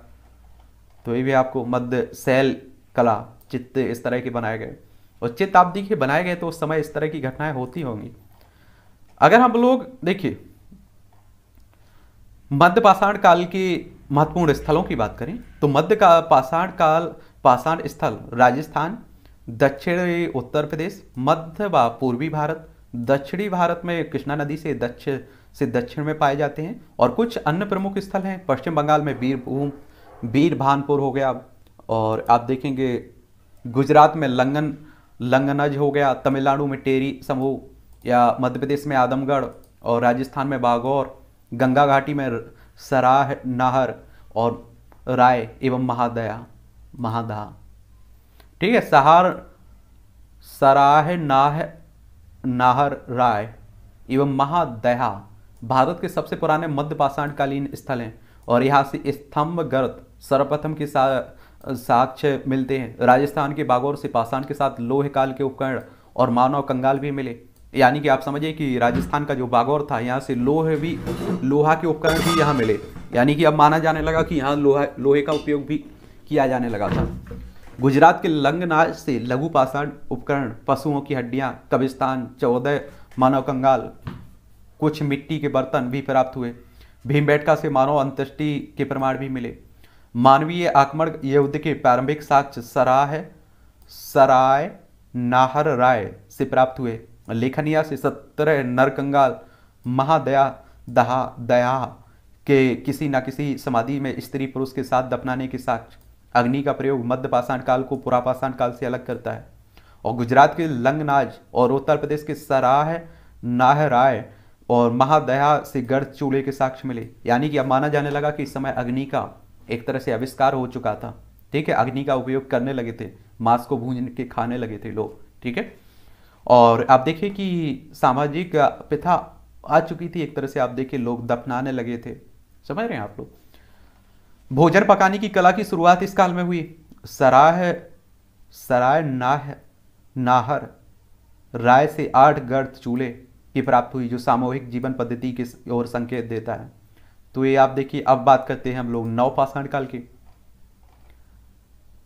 तो ये भी आपको मध्य शैल कला चित्त इस तरह के बनाए गए और चित्त आप देखिए बनाए गए तो उस समय इस तरह की घटनाएं होती होंगी अगर हम लोग देखिए मध्य पाषाण काल के महत्वपूर्ण स्थलों की बात करें तो मध्य का पाषाण काल पाषाण स्थल राजस्थान दक्षिणी उत्तर प्रदेश मध्य व पूर्वी भारत दक्षिणी भारत में कृष्णा नदी से दक्षिण से दक्षिण में पाए जाते हैं और कुछ अन्य प्रमुख स्थल हैं पश्चिम बंगाल में वीरभूम वीर भानपुर हो गया और आप देखेंगे गुजरात में लंगन लंगनज हो गया तमिलनाडु में टेरी समूह या मध्य प्रदेश में आदमगढ़ और राजस्थान में बागौर गंगा घाटी में सराह नाहर और राय एवं महादया महादहा ठीक है सहार सराह नाह नाहर राय एवं महादया भारत के सबसे पुराने मध्य पाषाणकालीन स्थल हैं और यहाँ से स्तंभ गर्त सर्वप्रथम के सा, साक्ष्य मिलते हैं राजस्थान के बागौर से पाषाण के साथ लोहे काल के उपकरण और मानव कंगाल भी मिले यानी कि आप समझिए कि राजस्थान का जो बागौर था यहाँ से लोहे भी लोहा के उपकरण भी यहाँ मिले यानी कि अब माना जाने लगा कि यहाँ लोहा लोहे का उपयोग भी किया जाने लगा था गुजरात के लंगनाज से लघु पाषाण उपकरण पशुओं की हड्डियाँ कब्रिस्तान चौदह मानव कंगाल कुछ मिट्टी के बर्तन भी प्राप्त हुए भीमबेटका से मानव अंत्येष्टि के प्रमाण भी मिले मानवीय आक्रमण युद्ध के प्रारंभिक साक्ष्य सराह सराय नाहर राय से प्राप्त हुए लेखनिया से सत्रह नरकंगाल महादया दहा दया के किसी न किसी समाधि में स्त्री पुरुष के साथ दफनाने के साक्ष अग्नि का प्रयोग मध्य पाषाण काल को पुरापाषाण काल से अलग करता है और गुजरात के लंगनाज और उत्तर प्रदेश के सराह नाहराय और महादया से गर्द चूल्हे के साक्ष मिले यानी कि अब माना जाने लगा कि इस समय अग्नि का एक तरह से आविष्कार हो चुका था ठीक है अग्नि का उपयोग करने लगे थे मांस को भून के खाने लगे थे लोग ठीक है और आप देखिए कि सामाजिक प्रथा आ चुकी थी एक तरह से आप देखिए लोग दफनाने लगे थे समझ रहे हैं आप लोग भोजन पकाने की कला की शुरुआत इस काल में हुई सराह सराय नाह नाहर राय से आठ गर्द चूल्हे की प्राप्त हुई जो सामूहिक जीवन पद्धति के ओर संकेत देता है तो ये आप देखिए अब बात करते हैं हम लोग नवपाषाण काल की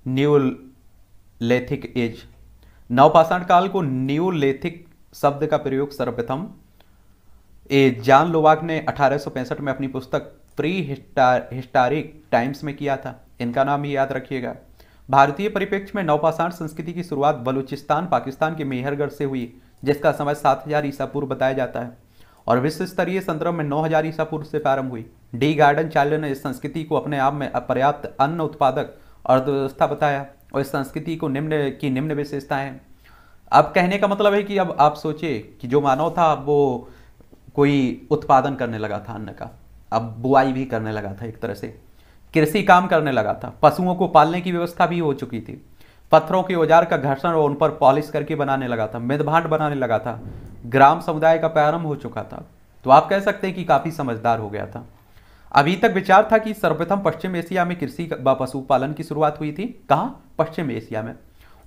न्यू लेथिक एज नवपाषाण काल को न्यूलेथिक शब्द का प्रयोग सर्वप्रथम ए जान लोवाक ने 1865 में अपनी पुस्तक प्री हिस्टारिक टाइम्स में किया था इनका नाम ही याद रखिएगा भारतीय परिप्रेक्ष्य में नवपाषाण संस्कृति की शुरुआत बलूचिस्तान पाकिस्तान के मेहरगढ़ से हुई जिसका समय सात हजार ईसा पूर्व बताया जाता है और विश्व स्तरीय संदर्भ में नौ हजार ईसा पूर्व से प्रारंभ हुई डी गार्डन चाल्य ने इस संस्कृति को अपने आप में अपर्याप्त अन्न उत्पादक अर्थव्यवस्था बताया और इस संस्कृति को निम्न की निम्न विशेषता है अब कहने का मतलब है कि अब आप सोचिए कि जो मानव था वो कोई उत्पादन करने लगा था अन्न का अब बुआई भी करने लगा था एक तरह से कृषि काम करने लगा था पशुओं को पालने की व्यवस्था भी हो चुकी थी पत्थरों के औजार का घर्षण और उन पर पॉलिश करके बनाने लगा था मृदभांड बनाने लगा था ग्राम समुदाय का प्रारंभ हो चुका था तो आप कह सकते हैं कि काफ़ी समझदार हो गया था अभी तक विचार था कि सर्वप्रथम पश्चिम एशिया में कृषि व पशुपालन की शुरुआत हुई थी कहाँ पश्चिम एशिया में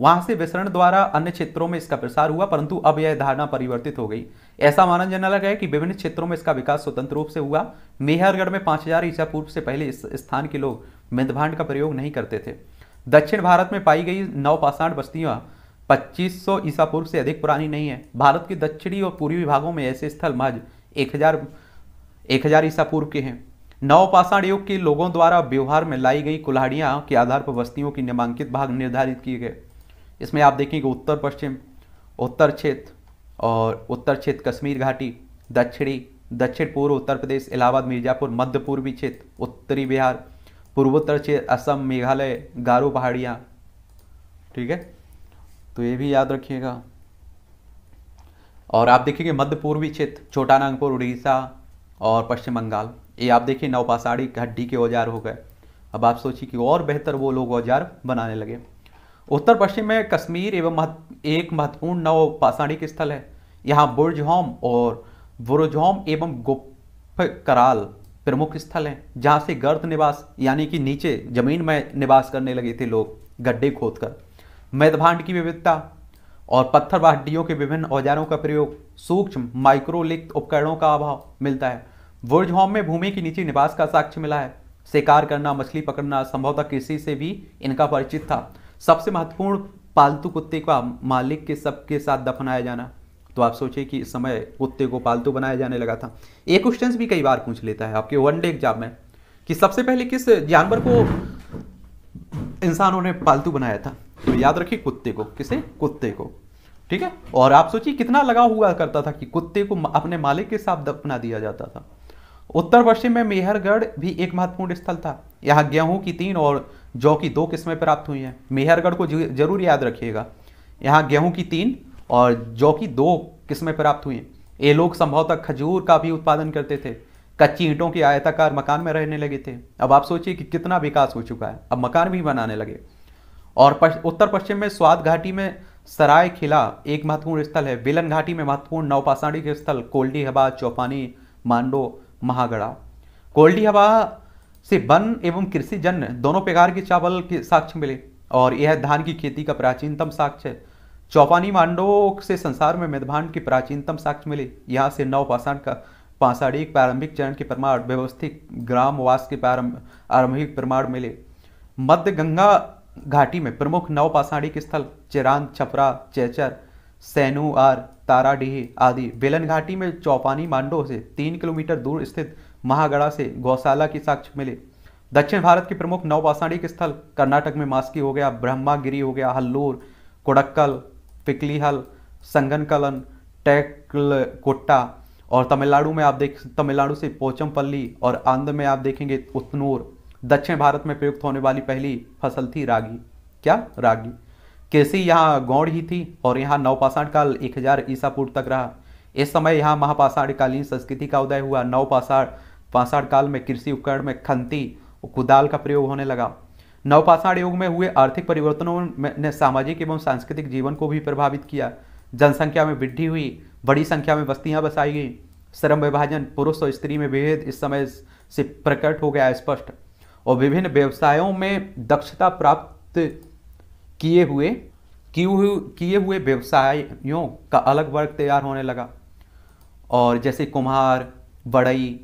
वहां से विसरण द्वारा अन्य क्षेत्रों में इसका प्रसार हुआ परंतु अब यह धारणा परिवर्तित हो गई ऐसा माना जाने लगा है कि विभिन्न क्षेत्रों में इसका विकास स्वतंत्र रूप से हुआ मेहरगढ़ में पांच हजार ईसा पूर्व से पहले इस स्थान के लोग मिंदभांड का प्रयोग नहीं करते थे दक्षिण भारत में पाई गई नवपाषाण बस्तियां पच्चीस ईसा पूर्व से अधिक पुरानी नहीं है भारत के दक्षिणी और पूर्वी भागों में ऐसे स्थल महज एक हजार ईसा पूर्व के हैं नवपाषाण युग के लोगों द्वारा व्यवहार में लाई गई कुल्हाड़ियाँ के आधार पर बस्तियों की नामांकित भाग निर्धारित किए गए इसमें आप देखेंगे उत्तर पश्चिम उत्तर क्षेत्र और उत्तर क्षेत्र कश्मीर घाटी दक्षिणी दक्षिण पूर्व उत्तर प्रदेश इलाहाबाद मिर्जापुर मध्य पूर्वी क्षेत्र उत्तरी बिहार पूर्वोत्तर क्षेत्र असम मेघालय गारो पहाड़ियाँ ठीक है तो ये भी याद रखिएगा और आप देखेंगे मध्य पूर्वी क्षेत्र छोटा नागपुर उड़ीसा और पश्चिम बंगाल ये आप देखिए नवपाषाढ़ी हड्डी के औजार हो गए अब आप सोचिए कि और बेहतर वो लोग औजार बनाने लगे उत्तर पश्चिम में कश्मीर एवं महत, एक महत्वपूर्ण नवपाषाणिक स्थल है यहाँ बुर्जहोम और बुरजहोम एवं गुप्फ कराल प्रमुख स्थल हैं जहाँ से गर्द निवास यानी कि नीचे जमीन में निवास करने लगे थे लोग गड्ढे खोदकर मैदभांड की विविधता और पत्थर व हड्डियों के विभिन्न औजारों का प्रयोग सूक्ष्म माइक्रोलिक उपकरणों का अभाव मिलता है बुर्ज होम में भूमि के नीचे निवास का साक्ष्य मिला है शिकार करना मछली पकड़ना संभवतः कृषि से भी इनका परिचित था सबसे महत्वपूर्ण पालतू कुत्ते का मालिक के सबके साथ दफनाया जाना तो आप सोचिए कि इस समय कुत्ते को पालतू बनाया जाने लगा था ये क्वेश्चन भी कई बार पूछ लेता है आपके वन डे एग्जाम में कि सबसे पहले किस जानवर को इंसानों ने पालतू बनाया था तो याद रखिए कुत्ते को किसे कुत्ते को ठीक है और आप सोचिए कितना लगाव हुआ करता था कि कुत्ते को अपने मालिक के साथ दफना दिया जाता था उत्तर पश्चिम में मेहरगढ़ भी एक महत्वपूर्ण स्थल था यहाँ गेहूं की तीन और जौ की दो किस्में प्राप्त हुई हैं मेहरगढ़ को जरूर याद रखिएगा यहाँ गेहूं की तीन और जौ की दो किस्में प्राप्त हुई हैं ये लोग संभवतः खजूर का भी उत्पादन करते थे कच्ची ईंटों के आयताकार मकान में रहने लगे थे अब आप सोचिए कि कितना विकास हो चुका है अब मकान भी बनाने लगे और उत्तर पश्चिम में स्वाद घाटी में सराय खिला एक महत्वपूर्ण स्थल है बिलन घाटी में महत्वपूर्ण नवपाषाणी के स्थल कोल्डी हबा चौपानी मांडो महागड़ा कोल्डी हवा से वन एवं कृषि जन दोनों प्रकार के चावल के साक्ष्य मिले और यह धान की खेती का प्राचीनतम साक्ष्य है चौपानी मांडो से संसार में मेदभान की प्राचीनतम साक्ष्य मिले यहाँ से नव पाषाण का पाषाणी प्रारंभिक चरण के प्रमाण व्यवस्थित ग्रामवास के आरंभिक प्रमाण मिले मध्य गंगा घाटी में प्रमुख नव नवपाषाणिक स्थल चिरांद छपरा चेचर सैनू आर ताराडीह आदि बेलन घाटी में चौपानी मांडो से तीन किलोमीटर दूर स्थित महागढ़ा से गौशाला की साक्ष्य मिले दक्षिण भारत के प्रमुख नवपाषाणिक स्थल कर्नाटक में मास्की हो गया ब्रह्मागिरी हो गया हल्लूर कोडक्कल पिकलीहल संगनकलन टैकल कोट्टा और तमिलनाडु में आप देख तमिलनाडु से पोचमपल्ली और आंध्र में आप देखेंगे उतनूर दक्षिण भारत में प्रयुक्त होने वाली पहली फसल थी रागी क्या रागी केसी यहाँ गौड़ ही थी और यहाँ नवपाषाण काल एक हजार ईसा पूर्व तक रहा इस समय यहाँ महापाषाणकालीन संस्कृति का उदय हुआ नवपाषाण पाषाण काल में कृषि उपकरण में खंती और कुदाल का प्रयोग होने लगा नवपाषाण युग में हुए आर्थिक परिवर्तनों ने सामाजिक एवं सांस्कृतिक जीवन को भी प्रभावित किया जनसंख्या में वृद्धि हुई बड़ी संख्या में बस्तियां बसाई गई श्रम विभाजन पुरुष और स्त्री में विभेद इस समय से प्रकट हो गया स्पष्ट और विभिन्न व्यवसायों में दक्षता प्राप्त किए हुए किए हुए व्यवसायों का अलग वर्ग तैयार होने लगा और जैसे कुम्हार बड़ई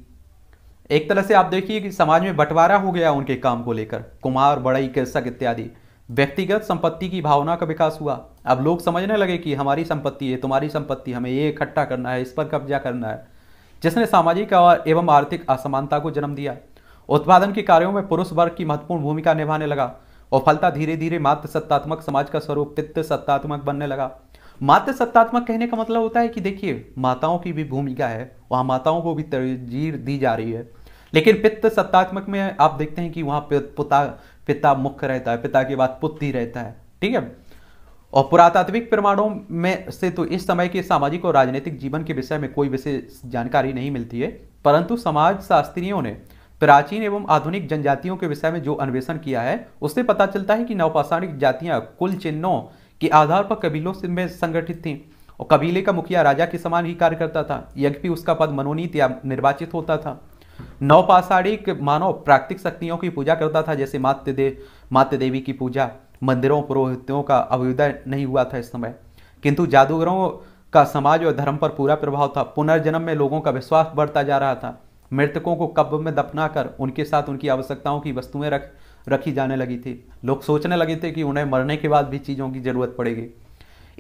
एक तरह से आप देखिए कि समाज में बंटवारा हो गया उनके काम को लेकर कुम्हार बड़ई कृषक इत्यादि व्यक्तिगत संपत्ति की भावना का विकास हुआ अब लोग समझने लगे कि हमारी संपत्ति है तुम्हारी संपत्ति हमें ये इकट्ठा करना है इस पर कब्जा करना है जिसने सामाजिक और एवं आर्थिक असमानता को जन्म दिया उत्पादन के कार्यों में पुरुष वर्ग की महत्वपूर्ण भूमिका निभाने लगा और फलता धीरे धीरे मात्र सत्तात्मक समाज का स्वरूप पित्त सत्तात्मक बनने लगा मात्र सत्तात्मक कहने का मतलब होता है कि देखिए माताओं की भी भूमिका है वहां माताओं को भी तरजीर दी जा रही है लेकिन पित्त सत्तात्मक में आप देखते हैं कि वहां पिता पिता मुख्य रहता है पिता के बाद पुत्री रहता है ठीक है और पुरातात्विक प्रमाणों में से तो इस समय के सामाजिक और राजनीतिक जीवन के विषय में कोई विशेष जानकारी नहीं मिलती है परंतु समाज शास्त्रियों ने प्राचीन एवं आधुनिक जनजातियों के विषय में जो अन्वेषण किया है उससे पता चलता है कि नवपाषाणिक जातियां कुल चिन्हों के आधार पर कबीलों में संगठित थीं और कबीले का मुखिया राजा के समान ही कार्य करता था यद्यपि उसका पद मनोनीत या निर्वाचित होता था नवपाषाणिक मानव प्राकृतिक शक्तियों की पूजा करता था जैसे मात्य देव मात्य देवी की पूजा मंदिरों पुरोहितों का अभ्युदय नहीं हुआ था इस समय किंतु जादूगरों का समाज और धर्म पर पूरा प्रभाव था पुनर्जन्म में लोगों का विश्वास बढ़ता जा रहा था मृतकों को कब में दफना कर उनके साथ उनकी आवश्यकताओं की वस्तुएं रख रखी जाने लगी थी लोग सोचने लगे थे कि उन्हें मरने के बाद भी चीज़ों की जरूरत पड़ेगी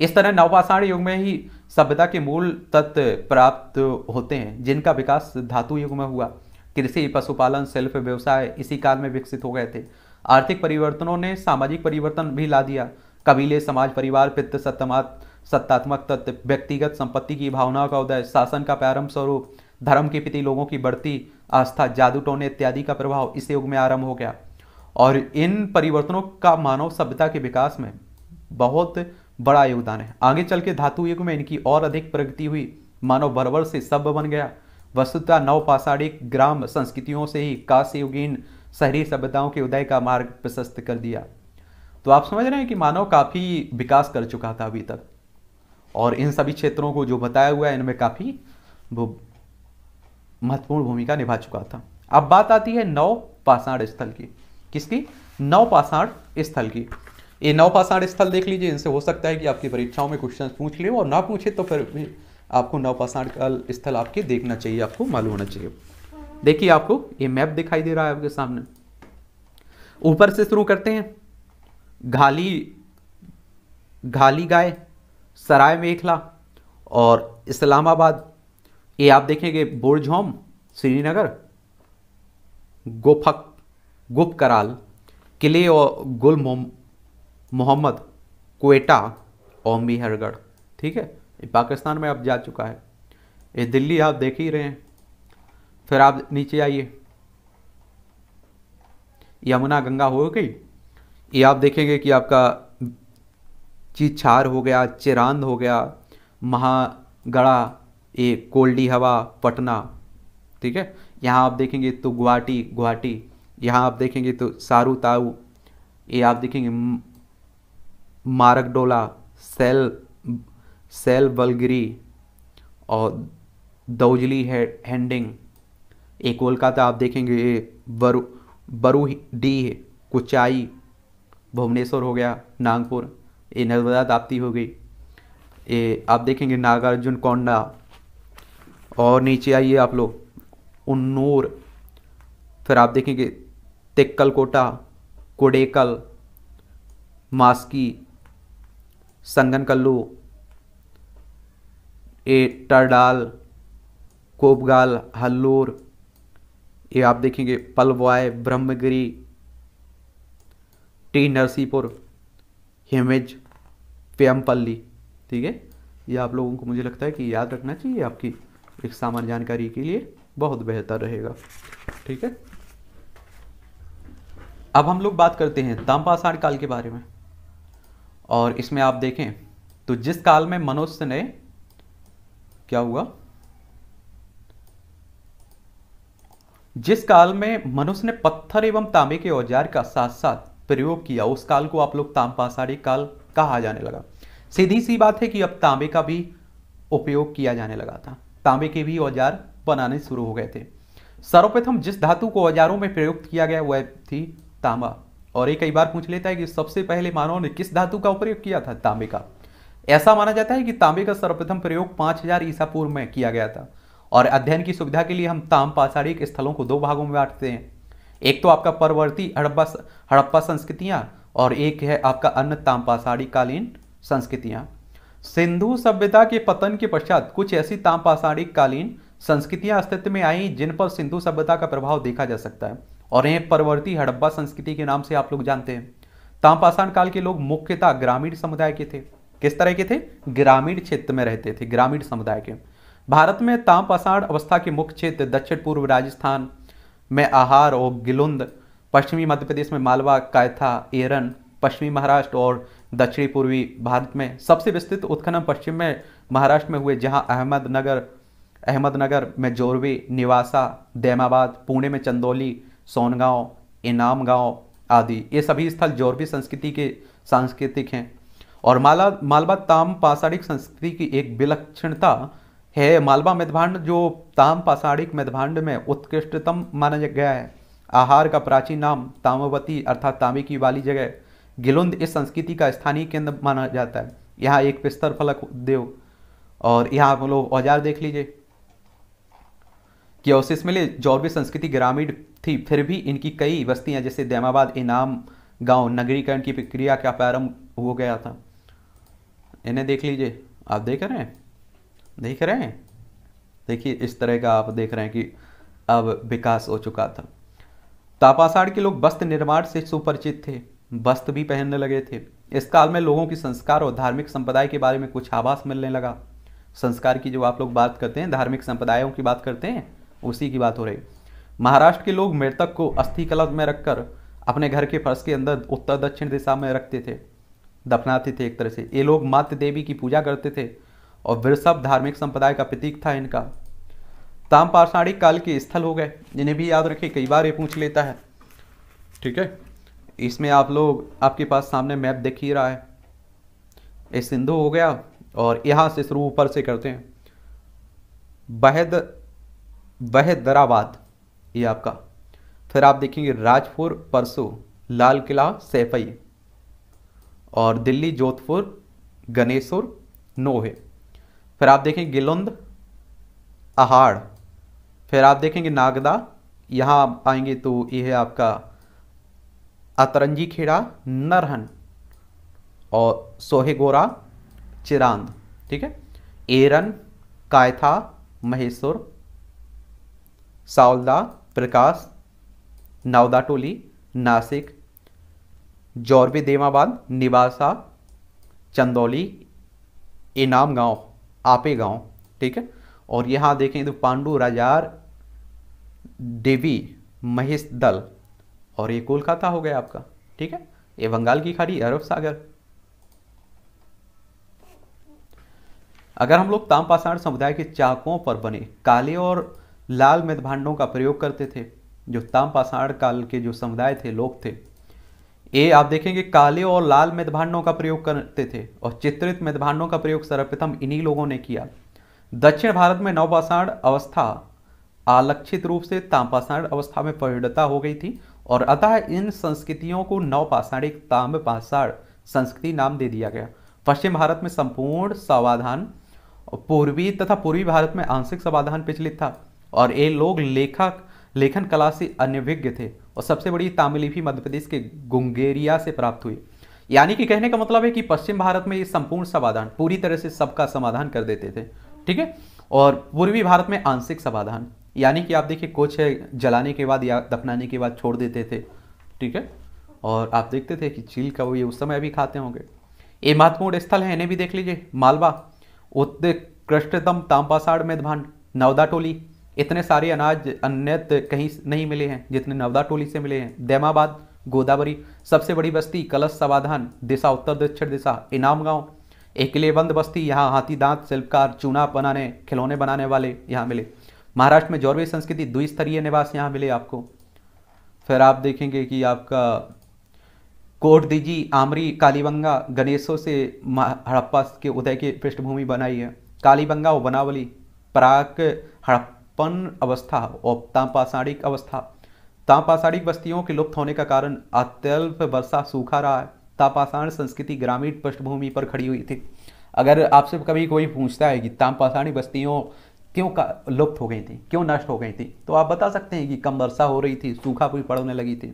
इस तरह नवपाषाण युग में ही सभ्यता के मूल तत्व प्राप्त होते हैं जिनका विकास धातु युग में हुआ कृषि पशुपालन सेल्फ व्यवसाय इसी काल में विकसित हो गए थे आर्थिक परिवर्तनों ने सामाजिक परिवर्तन भी ला दिया कबीले समाज परिवार पित्त सत्तमात सत्तात्मक तत्व व्यक्तिगत संपत्ति की भावनाओं का उदय शासन का प्रारंभ स्वरूप धर्म के प्रति लोगों की बढ़ती आस्था जादू टोने इत्यादि का प्रभाव इस युग में आरंभ हो गया और इन परिवर्तनों का मानव सभ्यता के विकास में बहुत बड़ा योगदान है आगे चल के धातु युग में इनकी और अधिक प्रगति हुई मानव बरबर से सभ्य बन गया वस्तुतः नवपाषाणिक ग्राम संस्कृतियों से ही काशी युगीन शहरी सभ्यताओं के उदय का मार्ग प्रशस्त कर दिया तो आप समझ रहे हैं कि मानव काफ़ी विकास कर चुका था अभी तक और इन सभी क्षेत्रों को जो बताया हुआ है इनमें काफ़ी महत्वपूर्ण भूमिका निभा चुका था अब बात आती है नौ पाषाण स्थल की किसकी नौ पाषाण स्थल की ये नौ पाषाण स्थल देख लीजिए इनसे हो सकता है कि आपकी परीक्षाओं में क्वेश्चन पूछ ले और ना पूछे तो फिर भी आपको नौ पाषाण स्थल आपके देखना चाहिए आपको मालूम होना चाहिए देखिए आपको ये मैप दिखाई दे रहा है आपके सामने ऊपर से शुरू करते हैं घाली घाली गाय सराय मेखला और इस्लामाबाद ये आप देखेंगे बोरझोम श्रीनगर गोफक गुप कराल किले और गुल मोहम्मद कोयटा और मेहरगढ़ ठीक है पाकिस्तान में अब जा चुका है ये दिल्ली आप देख ही रहे हैं फिर आप नीचे आइए यमुना गंगा हो गई ये आप देखेंगे कि आपका चीछार हो गया चिरांद हो गया महागढ़ा ये कोल्डी हवा पटना ठीक है यहाँ आप देखेंगे तो गुवाहाटी गुवाहाटी यहाँ आप देखेंगे तो सारू ताऊ ये आप देखेंगे मारकडोला सेल सेल बलगिरी और दौजली है हैंडिंग ये कोलकाता आप देखेंगे ये बरू बरू डी कुचाई भुवनेश्वर हो गया नागपुर ये नर्मदा ताप्ती हो गई ये आप देखेंगे नागार्जुन कोंडा और नीचे आइए आप लोग उन्नूर फिर आप देखेंगे तिक्कल कोटा कोडेकल मास्की संगन कल्लू ए टरडाल कोबगाल हल्लूर ये आप देखेंगे पलवाय ब्रह्मगिरी टी नरसीपुर हेमेज पेमपल्ली ठीक है ये आप लोगों को मुझे लगता है कि याद रखना चाहिए आपकी एक सामान्य जानकारी के लिए बहुत बेहतर रहेगा ठीक है अब हम लोग बात करते हैं ताम्पाषाण काल के बारे में और इसमें आप देखें तो जिस काल में मनुष्य ने क्या हुआ जिस काल में मनुष्य ने पत्थर एवं तांबे के औजार का साथ साथ प्रयोग किया उस काल को आप लोग ताम्पाषाणी काल कहा जाने लगा सीधी सी बात है कि अब तांबे का भी उपयोग किया जाने लगा था तांबे के भी औजार बनाने शुरू हो गए थे सर्वप्रथम जिस धातु को औजारों में प्रयुक्त किया गया वह थी तांबा और एक कई बार पूछ लेता है कि सबसे पहले मानव ने किस धातु का उपयोग किया था तांबे का ऐसा माना जाता है कि तांबे का सर्वप्रथम प्रयोग 5000 ईसा पूर्व में किया गया था और अध्ययन की सुविधा के लिए हम ताम पाषाणिक स्थलों को दो भागों में बांटते हैं एक तो आपका परवर्ती हड़प्पा हड़प्पा संस्कृतियां और एक है आपका अन्य ताम पाषाणिक कालीन संस्कृतियाँ सिंधु सभ्यता के पतन के पश्चात कुछ ऐसी तामपाषाणिक कालीन संस्कृतियां अस्तित्व में आई जिन पर सिंधु सभ्यता का प्रभाव देखा जा सकता है और इन्हें परवर्ती हड़प्पा संस्कृति के नाम से आप लोग जानते हैं तामपाषाण काल के लोग मुख्यतः ग्रामीण समुदाय के थे किस तरह के थे ग्रामीण क्षेत्र में रहते थे ग्रामीण समुदाय के भारत में तांपाषाण अवस्था के मुख्य क्षेत्र दक्षिण पूर्व राजस्थान में आहार और गिलुंद पश्चिमी मध्य प्रदेश में मालवा कायथा एरन पश्चिमी महाराष्ट्र और दक्षिणी पूर्वी भारत में सबसे विस्तृत उत्खनन पश्चिम में महाराष्ट्र में हुए जहां अहमदनगर अहमदनगर में जोरवी निवासा दैमाबाद पुणे में चंदौली सोनगांव इनाम गांव आदि ये सभी स्थल जोरवी संस्कृति के सांस्कृतिक हैं और माला मालवा ताम पाषाणिक संस्कृति की एक विलक्षणता है मालवा मेधभांड जो ताम पाषाणिक मेधभांड में उत्कृष्टतम माना गया है आहार का प्राचीन नाम तामवती अर्थात तामे की वाली जगह गिलुंद इस संस्कृति का स्थानीय केंद्र माना जाता है यहाँ एक पिस्तर फलक देव और यहाँ आप लोग औजार देख लीजिए कि अवशेष मिले जौरवी संस्कृति ग्रामीण थी फिर भी इनकी कई बस्तियाँ जैसे दैमाबाद इनाम गांव नगरीकरण की प्रक्रिया का प्रारंभ हो गया था इन्हें देख लीजिए आप देख रहे हैं देख रहे हैं देखिए इस तरह का आप देख रहे हैं कि अब विकास हो चुका था तापासाड़ के लोग वस्त्र निर्माण से सुपरिचित थे वस्त्र भी पहनने लगे थे इस काल में लोगों की संस्कार और धार्मिक संप्रदाय के बारे में कुछ आभास मिलने लगा संस्कार की जो आप लोग बात करते हैं धार्मिक संप्रदायों की बात करते हैं उसी की बात हो रही महाराष्ट्र के लोग मृतक को अस्थि कलश में रखकर अपने घर के फर्श के अंदर उत्तर दक्षिण दिशा में रखते थे दफनाते थे एक तरह से ये लोग मात देवी की पूजा करते थे और वृषभ धार्मिक संप्रदाय का प्रतीक था इनका ताम पाषाणिक काल के स्थल हो गए जिन्हें भी याद रखे कई बार ये पूछ लेता है ठीक है इसमें आप लोग आपके पास सामने मैप देख ही रहा है ये सिंधु हो गया और यहाँ से शुरू ऊपर से करते हैं बहद बहदराबाद ये आपका फिर आप देखेंगे राजपुर परसू लाल किला सैफई और दिल्ली जोधपुर गणेशपुर नोहे फिर आप देखेंगे गिलुंद अहाड़ फिर आप देखेंगे नागदा यहाँ आएंगे तो ये है आपका अतरंजी खेड़ा नरहन और सोहेगोरा चिरांद ठीक है एरन कायथा महेश्वर सावलदा प्रकाश नवदा टोली नासिक जौरबे देमाबाद निवासा चंदौली इनाम गांव आपे गांव ठीक है और यहाँ देखें तो पांडू राजार देवी महेश दल और ये कोलकाता हो गया आपका ठीक है ये बंगाल की खाड़ी अरब सागर अगर हम लोग तामपाषाण समुदाय के चाकों पर बने काले और लाल मृदभांडों का प्रयोग करते थे जो तामपाषाण काल के जो समुदाय थे लोग थे ये आप देखेंगे काले और लाल मृदभांडों का प्रयोग करते थे और चित्रित मृदभांडों का प्रयोग सर्वप्रथम इन्हीं लोगों ने किया दक्षिण भारत में नवपाषाण अवस्था आलक्षित रूप से तामपाषाण अवस्था में परिणता हो गई थी और अतः इन संस्कृतियों को नवपाषाणिक ताम्र पाषाण संस्कृति नाम दे दिया गया पश्चिम भारत में संपूर्ण समाधान पूर्वी तथा पूर्वी भारत में आंशिक समाधान प्रचलित था और ये लोग लेखक लेखन कला से अनिभिज्ञ थे और सबसे बड़ी ताम्रलिपि मध्य प्रदेश के गुंगेरिया से प्राप्त हुई यानी कि कहने का मतलब है कि पश्चिम भारत में ये संपूर्ण समाधान पूरी तरह से सबका समाधान कर देते थे ठीक है और पूर्वी भारत में आंशिक समाधान यानी कि आप देखिए कोच है जलाने के बाद या दफनाने के बाद छोड़ देते थे ठीक है और आप देखते थे कि चील का वो ये उस समय भी खाते होंगे ये महत्वपूर्ण स्थल है इन्हें भी देख लीजिए मालवा उत्ते कृष्णतम में मेधभान नवदा टोली इतने सारे अनाज अन्य कहीं नहीं मिले हैं जितने नवदा टोली से मिले हैं दैमाबाद गोदावरी सबसे बड़ी बस्ती कलश समाधान दिशा उत्तर दक्षिण दिशा इनाम गांव एक बस्ती यहाँ हाथी दांत शिल्पकार चूना बनाने खिलौने बनाने वाले यहाँ मिले महाराष्ट्र में जौरवी संस्कृति द्विस्तरीय निवास यहाँ मिले आपको फिर आप देखेंगे कि आपका कोट दीजी आमरी कालीबंगा गणेशों से हड़प्पा के उदय की पृष्ठभूमि बनाई है कालीबंगा और बनावली प्राक हड़प्पन अवस्था और तापाषाणिक अवस्था तापाषाणिक बस्तियों के लुप्त होने का कारण अत्यल्प वर्षा सूखा रहा है तापाषाण संस्कृति ग्रामीण पृष्ठभूमि पर खड़ी हुई थी अगर आपसे कभी कोई पूछता है कि तामपाषाणी बस्तियों क्यों लुप्त हो गई थी क्यों नष्ट हो गई थी तो आप बता सकते हैं कि कम वर्षा हो रही थी सूखा भी पड़ने लगी थी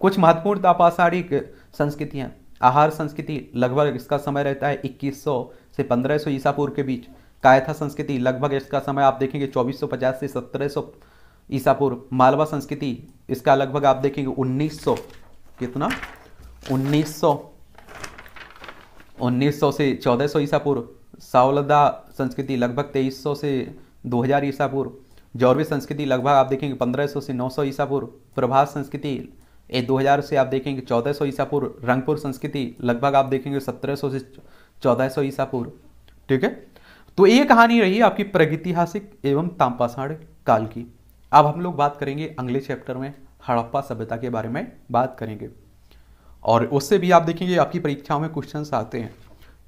कुछ महत्वपूर्ण तापासारी संस्कृतियाँ आहार संस्कृति लगभग इसका समय रहता है 2100 से 1500 सौ ईसा पूर्व के बीच कायथा संस्कृति लगभग इसका समय आप देखेंगे 2450 से 1700 ईसा पूर्व मालवा संस्कृति इसका लगभग आप देखेंगे 1900 कितना 1900 1900 से 1400 ईसा पूर्व सावलदा संस्कृति लगभग 2300 से 2000 हज़ार ईसा पूर्व जौरवी संस्कृति लगभग आप देखेंगे 1500 से 900 ईसा पूर्व प्रभास संस्कृति ए 2000 से आप देखेंगे 1400 ईसा पूर्व रंगपुर संस्कृति लगभग आप देखेंगे 1700 से 1400 ईसा पूर्व ठीक है तो ये कहानी रही आपकी प्रगतिहासिक एवं तांपाषाण काल की अब हम लोग बात करेंगे अगले चैप्टर में हड़प्पा सभ्यता के बारे में बात करेंगे और उससे भी आप देखेंगे आपकी परीक्षाओं में क्वेश्चन आते हैं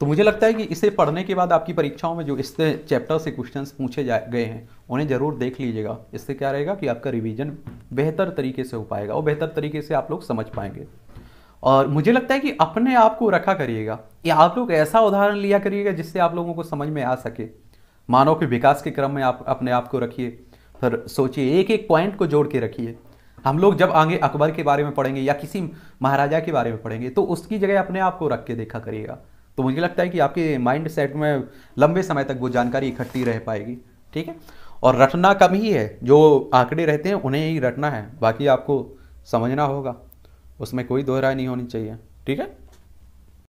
तो मुझे लगता है कि इसे पढ़ने के बाद आपकी परीक्षाओं में जो इस चैप्टर से क्वेश्चंस पूछे जा गए हैं उन्हें ज़रूर देख लीजिएगा इससे क्या रहेगा कि आपका रिवीजन बेहतर तरीके से हो पाएगा और बेहतर तरीके से आप लोग समझ पाएंगे और मुझे लगता है कि अपने आप को रखा करिएगा या आप लोग ऐसा उदाहरण लिया करिएगा जिससे आप लोगों को समझ में आ सके मानव के विकास के क्रम में आप अपने आप को रखिए फिर सोचिए एक एक पॉइंट को जोड़ के रखिए हम लोग जब आगे अकबर के बारे में पढ़ेंगे या किसी महाराजा के बारे में पढ़ेंगे तो उसकी जगह अपने आप को रख के देखा करिएगा तो मुझे लगता है कि आपके माइंड सेट में लंबे समय तक वो जानकारी इकट्ठी रह पाएगी ठीक है और रटना कम ही है जो आंकड़े रहते हैं उन्हें ही रटना है बाकी आपको समझना होगा उसमें कोई दोहराई नहीं होनी चाहिए ठीक है